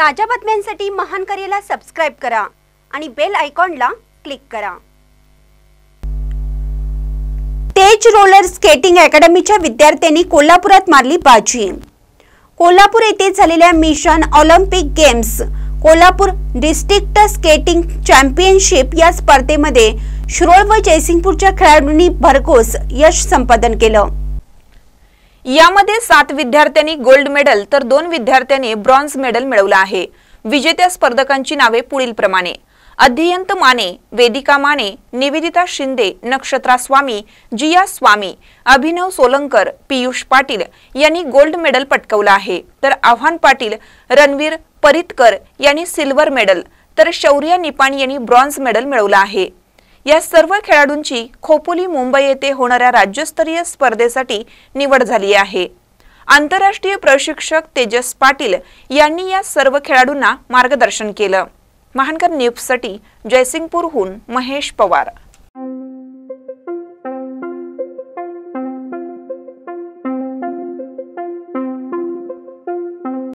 ताज्या बातम्यांसाठी महान करेला सबस्क्राईब करा आणि बेल आयकॉनला क्लिक करा तेज रोलर स्केटिंग अकॅडमीच्या विद्यार्थ्यांनी कोल्हापुरात मारली बाजी कोल्हापूर येथे झालेल्या mission olympic games Kolhapur district skating championship या स्पर्धेमध्ये श्रोळ व जयसिंगपूरच्या खेळाडूंनी भरघोस यश संपादन केलं यामध्ये सात विद्यार्थ्यांनी गोल्ड मेडल तर दोन विद्यार्थ्यांनी ब्रॉन्झ मेडल मिळवलं आहे विजेत्या स्पर्धकांची नावे पुढील प्रमाणे अध्ययंत माने वेदिका माने निवेदिता शिंदे नक्षत्रा स्वामी जिया स्वामी अभिनव सोलंकर पियुष पाटील यांनी गोल्ड मेडल पटकवलं आहे तर आव्हान पाटील रणवीर परितकर यांनी सिल्वर मेडल तर शौर्य निपाणी यांनी ब्रॉन्झ मेडल मिळवलं आहे या सर्व खेळाडूंची खोपोली मुंबई येथे होणाऱ्या राज्यस्तरीय स्पर्धेसाठी निवड झाली आहे आंतरराष्ट्रीय प्रशिक्षक तेजस पाटील यांनी या सर्व खेळाडूंना मार्गदर्शन केलं महानकर न्यूजसाठी जयसिंगपूरहून महेश पवार